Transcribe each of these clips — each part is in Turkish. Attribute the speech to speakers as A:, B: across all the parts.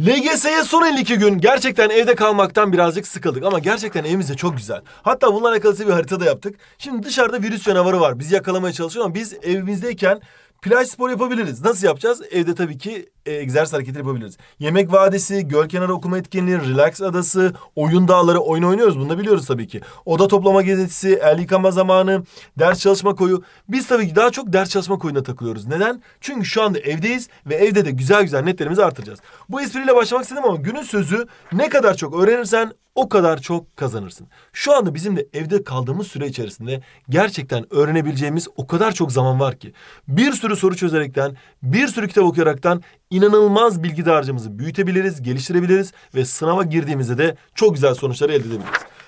A: LGS'ye son 52 gün gerçekten evde kalmaktan birazcık sıkıldık ama gerçekten evimiz de çok güzel. Hatta bunlarla alakalı bir harita da yaptık. Şimdi dışarıda virüs canavarı var. Bizi yakalamaya çalışıyor ama biz evimizdeyken Plaj spor yapabiliriz. Nasıl yapacağız? Evde tabii ki e, egzersiz hareketleri yapabiliriz. Yemek vadisi, göl kenarı okuma etkinliği, relax adası, oyun dağları, oyun oynuyoruz. Bunu da biliyoruz tabii ki. Oda toplama gezisi, el yıkama zamanı, ders çalışma koyu. Biz tabii ki daha çok ders çalışma koyuna takılıyoruz. Neden? Çünkü şu anda evdeyiz ve evde de güzel güzel netlerimizi artıracağız. Bu espriyle başlamak istedim ama günün sözü ne kadar çok öğrenirsen o kadar çok kazanırsın. Şu anda bizim de evde kaldığımız süre içerisinde gerçekten öğrenebileceğimiz o kadar çok zaman var ki. Bir sürü soru çözerekten, bir sürü kitap okuyaraktan inanılmaz bilgi dağarcığımızı büyütebiliriz, geliştirebiliriz ve sınava girdiğimizde de çok güzel sonuçları elde edebiliriz.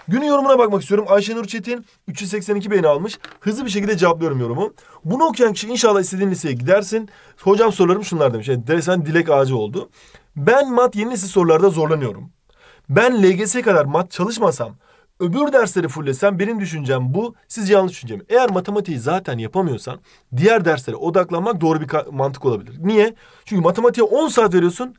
A: Günün yorumuna bakmak istiyorum. Ayşenur Çetin 382 beğeni almış. Hızlı bir şekilde cevaplıyorum yorumu. Bunu okuyan kişi inşallah istediğin liseye gidersin. Hocam sorularım şunlar demiş. Yani sen dilek ağacı oldu. Ben mat yeni nesil sorularda zorlanıyorum. Ben LGS kadar mat çalışmasam öbür dersleri fullesem benim düşüncem bu. Siz yanlış düşüncem. Eğer matematiği zaten yapamıyorsan diğer derslere odaklanmak doğru bir mantık olabilir. Niye? Çünkü matematiğe 10 saat veriyorsun.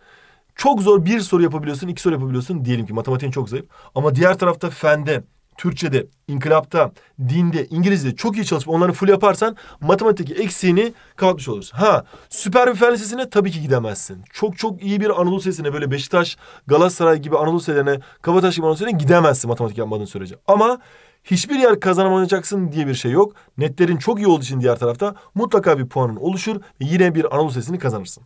A: Çok zor bir soru yapabiliyorsun, iki soru yapabiliyorsun. Diyelim ki matematiğin çok zayıf. Ama diğer tarafta fende, Türkçe'de, inkılapta, dinde, İngilizce'de çok iyi çalışıp onları full yaparsan matematikteki eksiğini kapatmış olursun. Ha süper bir fen lisesine tabii ki gidemezsin. Çok çok iyi bir Anadolu lisesine böyle Beşiktaş, Galatasaray gibi Anadolu liselerine, Kabataş gibi Anadolu liselerine gidemezsin matematik yapmadığın sürece. Ama hiçbir yer kazanamayacaksın diye bir şey yok. Netlerin çok iyi olduğu için diğer tarafta mutlaka bir puanın oluşur ve yine bir Anadolu lisesini kazanırsın.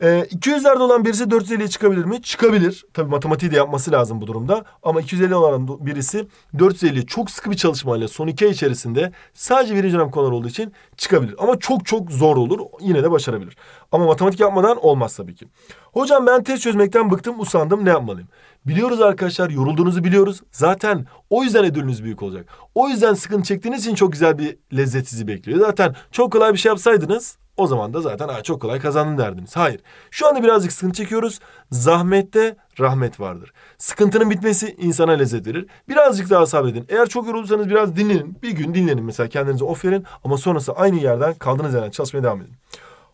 A: E, ee, 200'lerde olan birisi 450'ye çıkabilir mi? Çıkabilir. Tabii matematiği de yapması lazım bu durumda. Ama 250 olan birisi 450 çok sıkı bir çalışmayla son iki ay içerisinde sadece birinci dönem konular olduğu için çıkabilir. Ama çok çok zor olur. Yine de başarabilir. Ama matematik yapmadan olmaz tabii ki. Hocam ben test çözmekten bıktım, usandım. Ne yapmalıyım? Biliyoruz arkadaşlar, yorulduğunuzu biliyoruz. Zaten o yüzden ödülünüz büyük olacak. O yüzden sıkıntı çektiğiniz için çok güzel bir lezzet sizi bekliyor. Zaten çok kolay bir şey yapsaydınız o zaman da zaten Aa, çok kolay kazandın derdiniz. Hayır. Şu anda birazcık sıkıntı çekiyoruz. Zahmette rahmet vardır. Sıkıntının bitmesi insana lezzet verir. Birazcık daha sabredin. Eğer çok yorulursanız biraz dinlenin. Bir gün dinlenin mesela kendinize of verin. Ama sonrası aynı yerden kaldığınız yerden çalışmaya devam edin.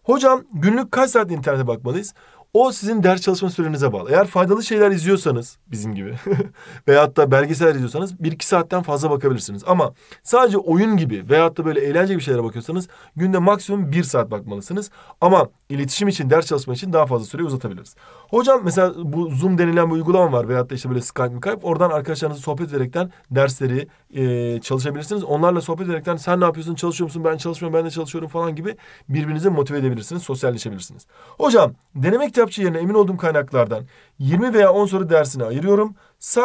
A: Hocam günlük kaç saat internete bakmalıyız? O sizin ders çalışma sürenize bağlı. Eğer faydalı şeyler izliyorsanız bizim gibi veyahut da belgesel izliyorsanız bir iki saatten fazla bakabilirsiniz. Ama sadece oyun gibi veyahut da böyle eğlenceli bir şeylere bakıyorsanız günde maksimum bir saat bakmalısınız. Ama iletişim için, ders çalışma için daha fazla süreyi uzatabiliriz. Hocam mesela bu Zoom denilen bu uygulama var veyahut da işte böyle Skype, Skype. Oradan arkadaşlarınızla sohbet ederekten dersleri e, çalışabilirsiniz. Onlarla sohbet ederekten sen ne yapıyorsun, çalışıyor musun, ben çalışmıyorum, ben de çalışıyorum falan gibi birbirinizi motive edebilirsiniz, sosyalleşebilirsiniz. Hocam denemek kitapçı yerine emin olduğum kaynaklardan 20 veya 10 soru dersine ayırıyorum.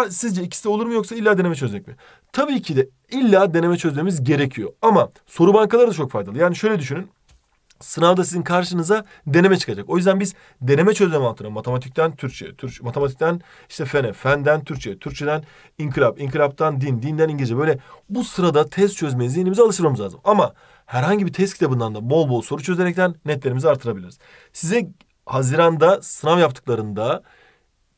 A: sizce ikisi de olur mu yoksa illa deneme çözmek mi? Tabii ki de illa deneme çözmemiz gerekiyor. Ama soru bankaları da çok faydalı. Yani şöyle düşünün. Sınavda sizin karşınıza deneme çıkacak. O yüzden biz deneme çözme mantığına matematikten Türkçe, Türkçe matematikten işte fene, fenden Türkçe, Türkçeden inkılap, inkılaptan din, dinden İngilizce böyle bu sırada test çözmeyi zihnimize alıştırmamız lazım. Ama herhangi bir test kitabından da bol bol soru çözerekten netlerimizi artırabiliriz. Size Haziran'da sınav yaptıklarında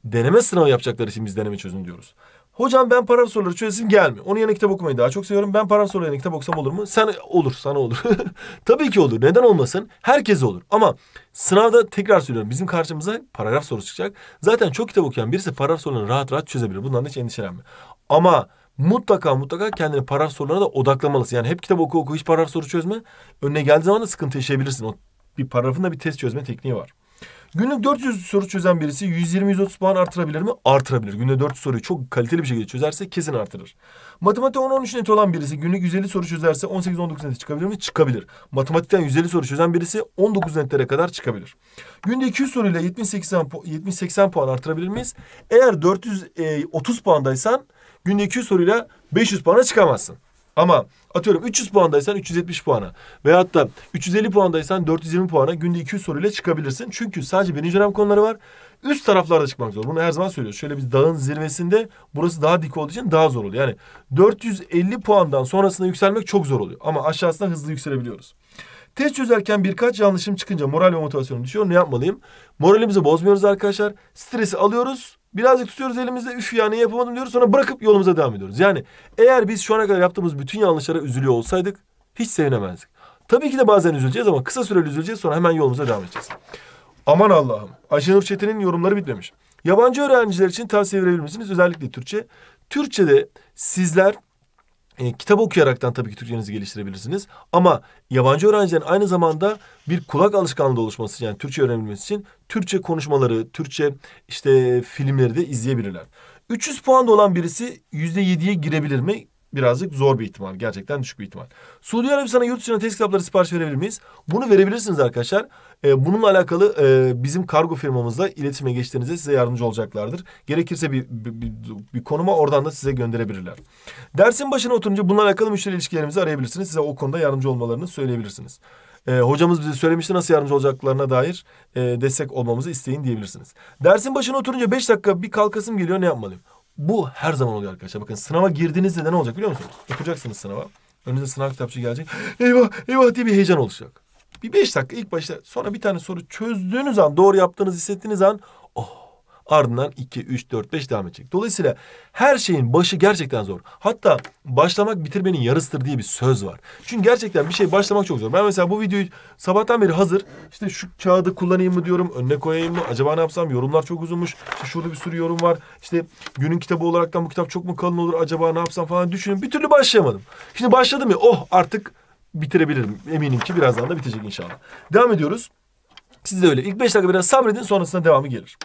A: deneme sınavı yapacakları için biz deneme çözün diyoruz. Hocam ben paragraf soruları çözesim gelmiyor. Onun yerine kitap okumayı daha çok seviyorum. Ben paragraf soruları yerine kitap okusam olur mu? Sen olur, sana olur. Tabii ki olur. Neden olmasın? Herkese olur. Ama sınavda tekrar söylüyorum. Bizim karşımıza paragraf sorusu çıkacak. Zaten çok kitap okuyan birisi paragraf sorularını rahat rahat çözebilir. Bundan hiç endişelenme. Ama mutlaka mutlaka kendini paragraf sorularına da odaklamalısın. Yani hep kitap oku oku hiç paragraf soru çözme. Önüne geldiği zaman da sıkıntı yaşayabilirsin. O bir paragrafın da bir test çözme tekniği var. Günlük 400 soru çözen birisi 120-130 puan artırabilir mi? Artırabilir. Günde 4 soruyu çok kaliteli bir şekilde çözerse kesin artırır. Matematik 10-13 net olan birisi günlük 150 soru çözerse 18-19 net çıkabilir mi? Çıkabilir. Matematikten 150 soru çözen birisi 19 netlere kadar çıkabilir. Günde 200 soruyla 70-80 puan artırabilir miyiz? Eğer 430 e, puandaysan günde 200 soruyla 500 puana çıkamazsın. Ama atıyorum 300 puandaysan 370 puana veyahut da 350 puandaysan 420 puana günde 200 soruyla çıkabilirsin. Çünkü sadece birinci dönem konuları var. Üst taraflarda çıkmak zor. Bunu her zaman söylüyoruz. Şöyle bir dağın zirvesinde burası daha dik olduğu için daha zor oluyor. Yani 450 puandan sonrasında yükselmek çok zor oluyor. Ama aşağısında hızlı yükselebiliyoruz. Test çözerken birkaç yanlışım çıkınca moral ve motivasyonum düşüyor. Ne yapmalıyım? Moralimizi bozmuyoruz arkadaşlar. Stresi alıyoruz Birazcık tutuyoruz elimizde üf yani yapamadım diyoruz sonra bırakıp yolumuza devam ediyoruz. Yani eğer biz şu ana kadar yaptığımız bütün yanlışlara üzülüyor olsaydık hiç sevinemezdik. Tabii ki de bazen üzüleceğiz ama kısa süreli üzüleceğiz sonra hemen yolumuza devam edeceğiz. Aman Allah'ım. Ayşenur Çetin'in yorumları bitmemiş. Yabancı öğrenciler için tavsiye verebilir misiniz? Özellikle Türkçe. Türkçe'de sizler e, kitap okuyaraktan tabii ki Türkçenizi geliştirebilirsiniz. Ama yabancı öğrencilerin aynı zamanda bir kulak alışkanlığı oluşması yani Türkçe öğrenilmesi için Türkçe konuşmaları, Türkçe işte filmleri de izleyebilirler. 300 puan olan birisi %7'ye girebilir mi? birazcık zor bir ihtimal. Gerçekten düşük bir ihtimal. Suudi Arabistan'a yurt dışına test kitapları sipariş verebilir miyiz? Bunu verebilirsiniz arkadaşlar. E, bununla alakalı e, bizim kargo firmamızla iletişime geçtiğinizde size yardımcı olacaklardır. Gerekirse bir, bir, bir, bir konuma oradan da size gönderebilirler. Dersin başına oturunca bununla alakalı müşteri ilişkilerimizi arayabilirsiniz. Size o konuda yardımcı olmalarını söyleyebilirsiniz. E, hocamız bize söylemişti nasıl yardımcı olacaklarına dair e, destek olmamızı isteyin diyebilirsiniz. Dersin başına oturunca beş dakika bir kalkasım geliyor ne yapmalıyım? Bu her zaman oluyor arkadaşlar. Bakın sınava girdiğinizde de ne olacak biliyor musunuz? Yapacaksınız sınava. Önünüze sınav kitapçı gelecek. Eyvah eyvah diye bir heyecan oluşacak. Bir beş dakika ilk başta sonra bir tane soru çözdüğünüz an doğru yaptığınız hissettiğiniz an oh Ardından 2, 3, 4, 5 devam edecek. Dolayısıyla her şeyin başı gerçekten zor. Hatta başlamak bitirmenin yarısıdır diye bir söz var. Çünkü gerçekten bir şey başlamak çok zor. Ben mesela bu videoyu sabahtan beri hazır. İşte şu kağıdı kullanayım mı diyorum. Önüne koyayım mı? Acaba ne yapsam? Yorumlar çok uzunmuş. İşte şurada bir sürü yorum var. İşte günün kitabı olaraktan bu kitap çok mu kalın olur? Acaba ne yapsam falan düşünüyorum. Bir türlü başlayamadım. Şimdi başladım ya. Oh artık bitirebilirim. Eminim ki birazdan da bitecek inşallah. Devam ediyoruz. Siz de öyle. İlk beş dakika biraz sabredin sonrasında devamı gelir.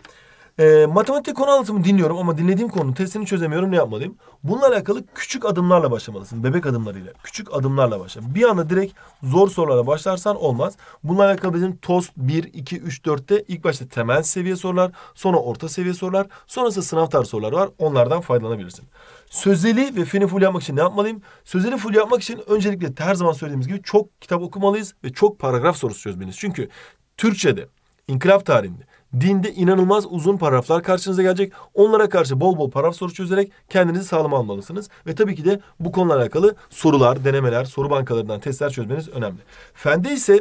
A: E, matematik konu anlatımı dinliyorum ama dinlediğim konunun testini çözemiyorum ne yapmalıyım? Bununla alakalı küçük adımlarla başlamalısın. Bebek adımlarıyla. Küçük adımlarla başla. Bir anda direkt zor sorulara başlarsan olmaz. Bununla alakalı bizim TOST 1, 2, 3, 4'te ilk başta temel seviye sorular. Sonra orta seviye sorular. Sonrası sınav tarzı sorular var. Onlardan faydalanabilirsin. Sözeli ve feni full yapmak için ne yapmalıyım? Sözeli full yapmak için öncelikle her zaman söylediğimiz gibi çok kitap okumalıyız ve çok paragraf sorusu çözmeliyiz. Çünkü Türkçe'de, inkılap tarihinde Dinde inanılmaz uzun paragraflar karşınıza gelecek. Onlara karşı bol bol paragraf soru çözerek kendinizi sağlam almalısınız. Ve tabii ki de bu konularla alakalı sorular, denemeler, soru bankalarından testler çözmeniz önemli. Fende ise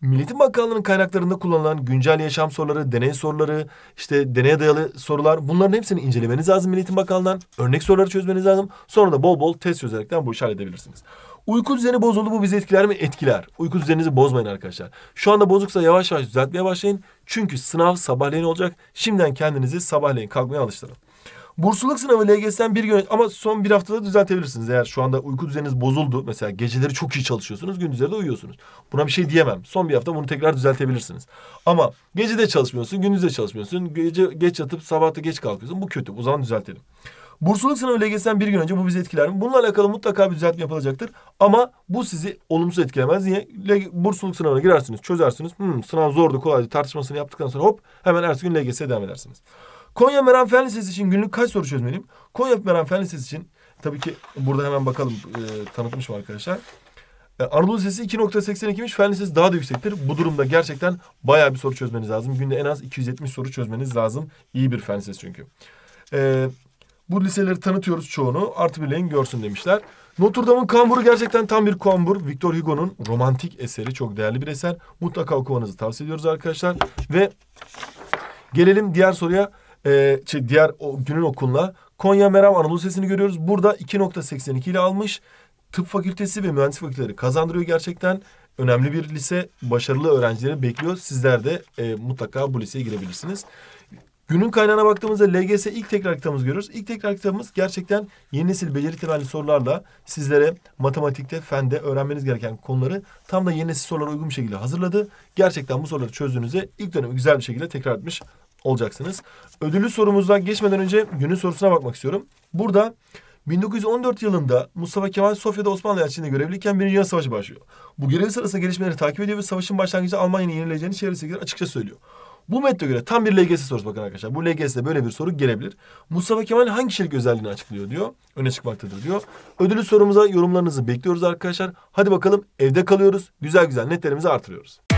A: Milletin Bakanlığı'nın kaynaklarında kullanılan güncel yaşam soruları, deney soruları, işte deneye dayalı sorular bunların hepsini incelemeniz lazım Milletin Bakanlığı'ndan. Örnek soruları çözmeniz lazım. Sonra da bol bol test çözerekten bu işi halledebilirsiniz. Uyku düzeni bozuldu bu bizi etkiler mi? Etkiler. Uyku düzeninizi bozmayın arkadaşlar. Şu anda bozuksa yavaş yavaş düzeltmeye başlayın. Çünkü sınav sabahleyin olacak. Şimdiden kendinizi sabahleyin kalkmaya alıştırın. Bursluluk sınavı LGS'den bir gün ama son bir haftada düzeltebilirsiniz. Eğer şu anda uyku düzeniniz bozuldu. Mesela geceleri çok iyi çalışıyorsunuz. Gündüzleri de uyuyorsunuz. Buna bir şey diyemem. Son bir hafta bunu tekrar düzeltebilirsiniz. Ama gece gecede çalışmıyorsun. de çalışmıyorsun. Gece geç yatıp sabahta geç kalkıyorsun. Bu kötü. O zaman düzeltelim. Bursluluk sınavı LGS'den bir gün önce bu bizi etkiler mi? Bununla alakalı mutlaka bir düzeltme yapılacaktır. Ama bu sizi olumsuz etkilemez. Niye? Bursluluk sınavına girersiniz, çözersiniz. Hmm, sınav zordu, kolaydı tartışmasını yaptıktan sonra hop hemen ertesi gün LGS'ye devam edersiniz. Konya Meran Fen Lisesi için günlük kaç soru çözmeliyim? Konya Meran Fen Lisesi için tabii ki burada hemen bakalım e, tanıtmışım arkadaşlar. E, Anadolu Lisesi 2.82'miş. Fen Lisesi daha da yüksektir. Bu durumda gerçekten bayağı bir soru çözmeniz lazım. Günde en az 270 soru çözmeniz lazım. İyi bir Fen Lisesi çünkü. Eee bu liseleri tanıtıyoruz çoğunu. Artı birleyin görsün demişler. Notre Dame'ın kamburu gerçekten tam bir kambur. Victor Hugo'nun romantik eseri. Çok değerli bir eser. Mutlaka okumanızı tavsiye ediyoruz arkadaşlar. Ve gelelim diğer soruya. Ee, şey, diğer o, günün okuluna. Konya Meram Anadolu Sesini görüyoruz. Burada 2.82 ile almış. Tıp fakültesi ve mühendislik fakülteleri kazandırıyor gerçekten. Önemli bir lise. Başarılı öğrencileri bekliyor. Sizler de e, mutlaka bu liseye girebilirsiniz. Günün kaynağına baktığımızda LGS ilk tekrar kitabımız görürüz. İlk tekrar kitabımız gerçekten yeni nesil beceri temelli sorularla sizlere matematikte, fende öğrenmeniz gereken konuları tam da yeni nesil sorulara uygun bir şekilde hazırladı. Gerçekten bu soruları çözdüğünüzde ilk dönemi güzel bir şekilde tekrar etmiş olacaksınız. Ödüllü sorumuzdan geçmeden önce günün sorusuna bakmak istiyorum. Burada 1914 yılında Mustafa Kemal Sofya'da Osmanlı elçiliğinde görevliyken Birinci Dünya Savaşı başlıyor. Bu görev sırasında gelişmeleri takip ediyor ve savaşın başlangıcı Almanya'nın yenileceğini çevresindekiler açıkça söylüyor. Bu metne göre tam bir LGS sorusu bakın arkadaşlar. Bu LGS'de böyle bir soru gelebilir. Mustafa Kemal hangi kişilik özelliğini açıklıyor diyor. Öne çıkmaktadır diyor. Ödülü sorumuza yorumlarınızı bekliyoruz arkadaşlar. Hadi bakalım evde kalıyoruz. Güzel güzel netlerimizi artırıyoruz.